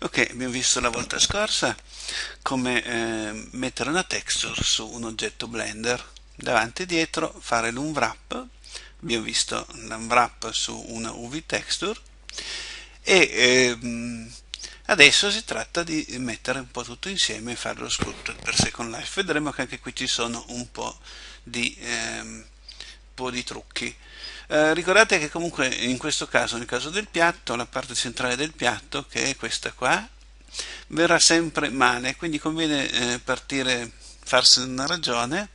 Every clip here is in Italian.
Ok, abbiamo visto la volta scorsa come eh, mettere una texture su un oggetto Blender davanti e dietro, fare l'unwrap abbiamo visto l'unwrap su una UV texture e eh, adesso si tratta di mettere un po' tutto insieme e fare lo script per Second Life vedremo che anche qui ci sono un po' di eh, tipo di trucchi. Eh, ricordate che comunque in questo caso, nel caso del piatto, la parte centrale del piatto, che è questa qua, verrà sempre male, quindi conviene eh, partire, farsi una ragione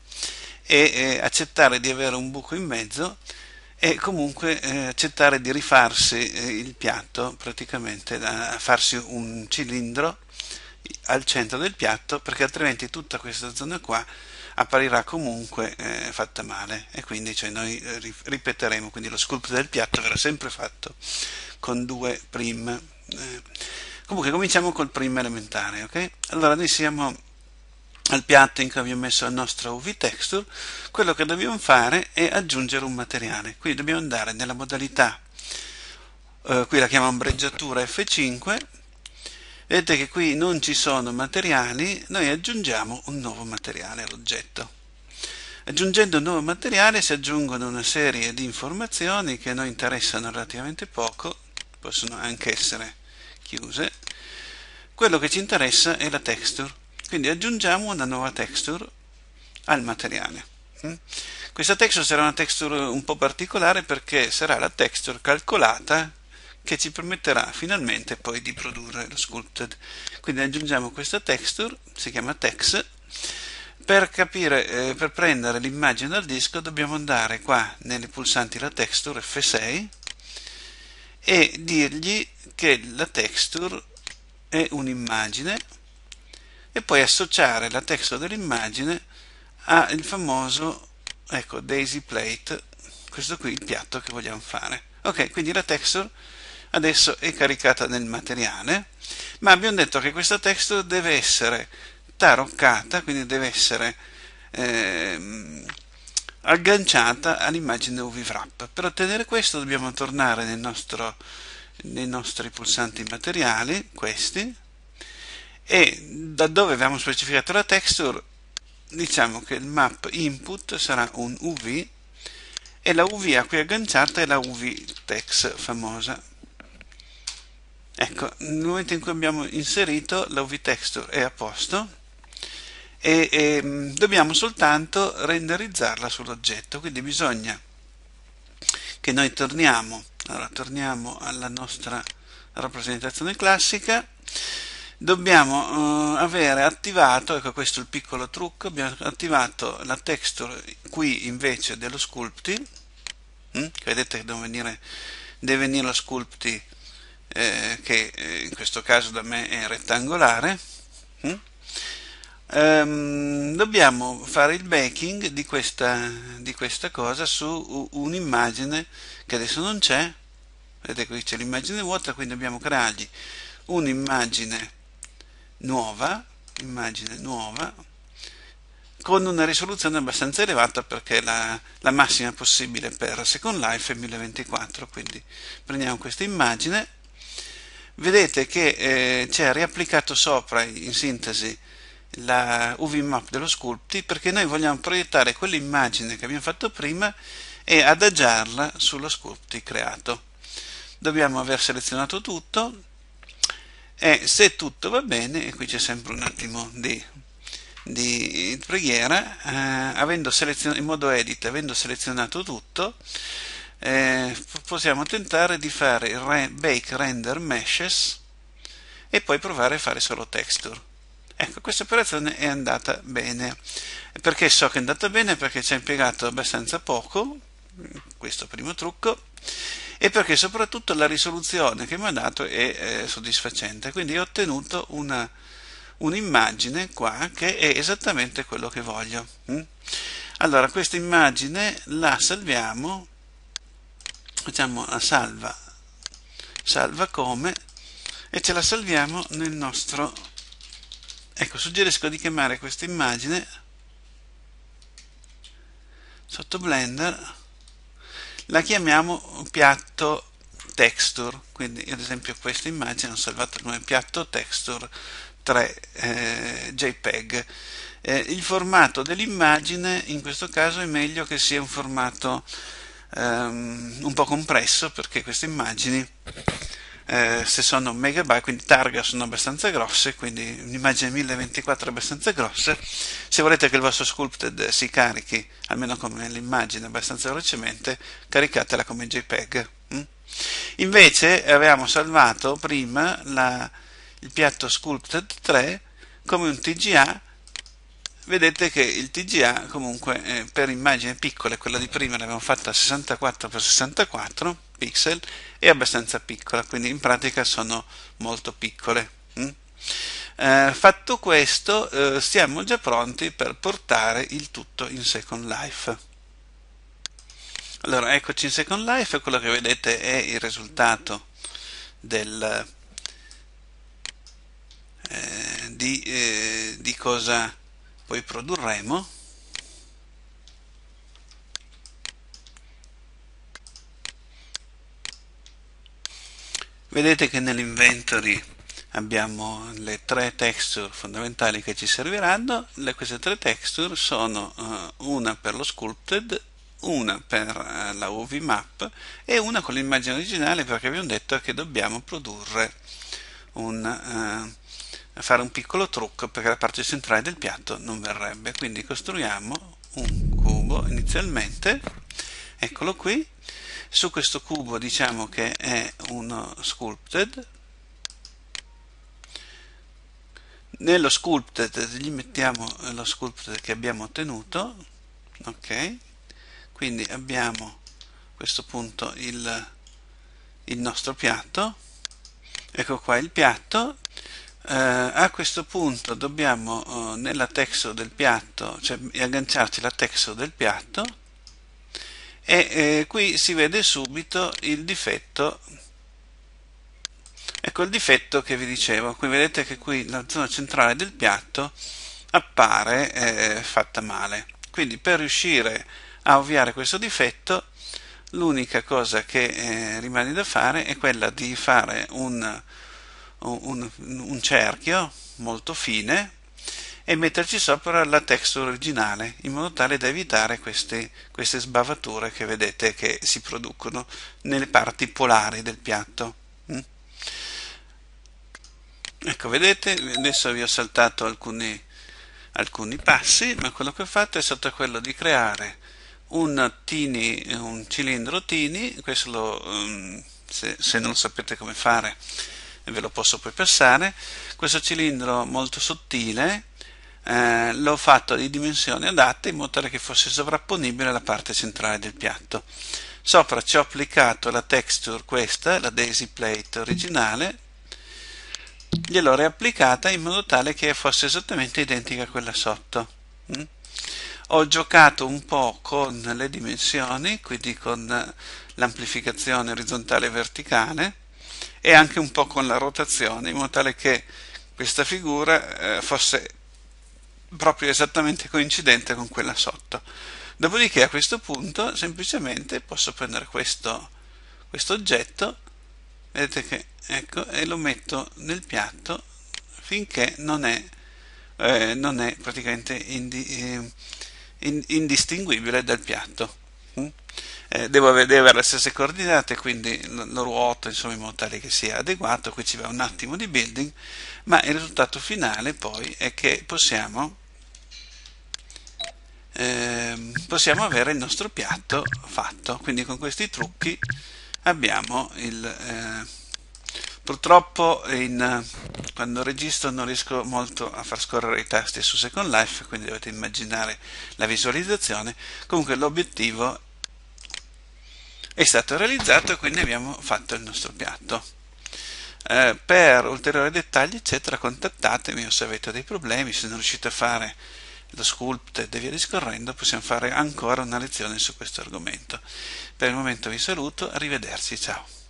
e eh, accettare di avere un buco in mezzo e comunque eh, accettare di rifarsi eh, il piatto, praticamente da, farsi un cilindro al centro del piatto perché altrimenti tutta questa zona qua apparirà comunque eh, fatta male e quindi cioè, noi eh, ripeteremo, quindi lo sculpt del piatto verrà sempre fatto con due prim. Eh. Comunque cominciamo col prim elementare, ok? Allora noi siamo al piatto in cui abbiamo messo la nostra UV texture, quello che dobbiamo fare è aggiungere un materiale, quindi dobbiamo andare nella modalità, eh, qui la chiamo ombreggiatura F5, Vedete che qui non ci sono materiali, noi aggiungiamo un nuovo materiale all'oggetto. Aggiungendo un nuovo materiale si aggiungono una serie di informazioni che a noi interessano relativamente poco, possono anche essere chiuse. Quello che ci interessa è la texture, quindi aggiungiamo una nuova texture al materiale. Mm? Questa texture sarà una texture un po' particolare perché sarà la texture calcolata che ci permetterà finalmente poi di produrre lo sculpted. Quindi aggiungiamo questa texture, si chiama tex, per, capire, eh, per prendere l'immagine dal disco dobbiamo andare qua nelle pulsanti la texture F6 e dirgli che la texture è un'immagine e poi associare la texture dell'immagine al famoso ecco, daisy plate questo qui il piatto che vogliamo fare ok quindi la texture adesso è caricata nel materiale, ma abbiamo detto che questa texture deve essere taroccata, quindi deve essere eh, agganciata all'immagine UV-Wrap. Per ottenere questo dobbiamo tornare nel nostro, nei nostri pulsanti materiali, questi, e da dove abbiamo specificato la texture diciamo che il map input sarà un UV e la UV a cui è agganciata è la UV text famosa Ecco, nel momento in cui abbiamo inserito la UV texture è a posto e, e mm, dobbiamo soltanto renderizzarla sull'oggetto, quindi bisogna che noi torniamo, allora torniamo alla nostra rappresentazione classica, dobbiamo eh, avere attivato, ecco questo è il piccolo trucco, abbiamo attivato la texture qui invece dello sculpting, mm? vedete che deve venire, deve venire lo sculpting eh, che eh, in questo caso da me è rettangolare, hm? ehm, dobbiamo fare il backing di questa, di questa cosa su un'immagine che adesso non c'è, vedete qui c'è l'immagine vuota, quindi dobbiamo creargli un'immagine nuova, immagine nuova, con una risoluzione abbastanza elevata perché la, la massima possibile per Second Life è 1024, quindi prendiamo questa immagine, vedete che eh, c'è riapplicato sopra in sintesi la UV map dello Sculpti perché noi vogliamo proiettare quell'immagine che abbiamo fatto prima e adagiarla sullo Sculpti creato. Dobbiamo aver selezionato tutto e se tutto va bene, e qui c'è sempre un attimo di, di preghiera, eh, in modo edit, avendo selezionato tutto, eh, possiamo tentare di fare re bake render meshes e poi provare a fare solo texture Ecco, questa operazione è andata bene. Perché so che è andata bene? Perché ci ha impiegato abbastanza poco, questo primo trucco, e perché soprattutto la risoluzione che mi ha dato è eh, soddisfacente. Quindi ho ottenuto un'immagine un qua che è esattamente quello che voglio. Mm? Allora, questa immagine la salviamo facciamo la salva salva come e ce la salviamo nel nostro ecco suggerisco di chiamare questa immagine sotto blender la chiamiamo piatto texture quindi ad esempio questa immagine ho salvato come piatto texture 3 eh, jpeg eh, il formato dell'immagine in questo caso è meglio che sia un formato um, un po' compresso perché queste immagini eh, se sono megabyte, quindi targa sono abbastanza grosse, quindi un'immagine 1024 è abbastanza grossa. Se volete che il vostro sculpted si carichi, almeno come l'immagine, abbastanza velocemente, caricatela come JPEG. Mm? Invece avevamo salvato prima la, il piatto sculpted 3 come un TGA vedete che il TGA comunque eh, per immagini piccole, quella di prima l'abbiamo fatta a 64x64 pixel, è abbastanza piccola, quindi in pratica sono molto piccole. Mm? Eh, fatto questo, eh, siamo già pronti per portare il tutto in Second Life. Allora, eccoci in Second Life, quello che vedete è il risultato del, eh, di, eh, di cosa poi produrremo vedete che nell'inventory abbiamo le tre texture fondamentali che ci serviranno le, queste tre texture sono uh, una per lo sculpted una per eh, la UV map e una con l'immagine originale perché abbiamo detto che dobbiamo produrre un, eh, fare un piccolo trucco perché la parte centrale del piatto non verrebbe quindi costruiamo un cubo inizialmente eccolo qui su questo cubo diciamo che è uno sculpted nello sculpted gli mettiamo lo sculpted che abbiamo ottenuto ok quindi abbiamo a questo punto il, il nostro piatto ecco qua il piatto eh, a questo punto dobbiamo eh, nella texo del piatto, cioè agganciarci la texo del piatto e eh, qui si vede subito il difetto ecco il difetto che vi dicevo qui vedete che qui la zona centrale del piatto appare fatta male quindi per riuscire a ovviare questo difetto l'unica cosa che rimane da fare è quella di fare un un, un cerchio molto fine e metterci sopra la texture originale in modo tale da evitare queste, queste sbavature che vedete che si producono nelle parti polari del piatto mm? ecco vedete adesso vi ho saltato alcuni, alcuni, passi ma quello che ho fatto è stato quello di creare un, tini, un cilindro tini questo lo, ehm, se, se non sapete come fare e ve lo posso poi passare questo cilindro molto sottile eh, l'ho fatto di dimensioni adatte in modo tale che fosse sovrapponibile alla parte centrale del piatto sopra ci ho applicato la texture questa, la daisy plate originale gliel'ho riapplicata in modo tale che fosse esattamente identica a quella sotto mm? ho giocato un po' con le dimensioni quindi con l'amplificazione orizzontale e verticale e anche un po' con la rotazione in modo tale che questa figura eh, fosse proprio esattamente coincidente con quella sotto. Dopodiché a questo punto semplicemente posso prendere questo, questo oggetto, vedete che ecco, e lo metto nel piatto finché non è, eh, non è praticamente indi, eh, indistinguibile dal piatto. Mm? Eh, devo, avere, devo, avere, le stesse coordinate, quindi lo ruoto insomma, in modo tale che sia adeguato, qui ci va un attimo di building, ma il risultato finale poi è che possiamo, eh, possiamo avere il nostro piatto fatto, quindi con questi trucchi abbiamo il... Eh, Purtroppo in, eh, quando registro non riesco molto a far scorrere i tasti su Second Life, quindi dovete immaginare la visualizzazione. Comunque l'obiettivo è stato realizzato e quindi abbiamo fatto il nostro piatto. Eh, per ulteriori dettagli eccetera contattatemi se avete dei problemi, se non riuscite a fare lo sculpt e via discorrendo possiamo fare ancora una lezione su questo argomento. Per il momento vi saluto, arrivederci, ciao.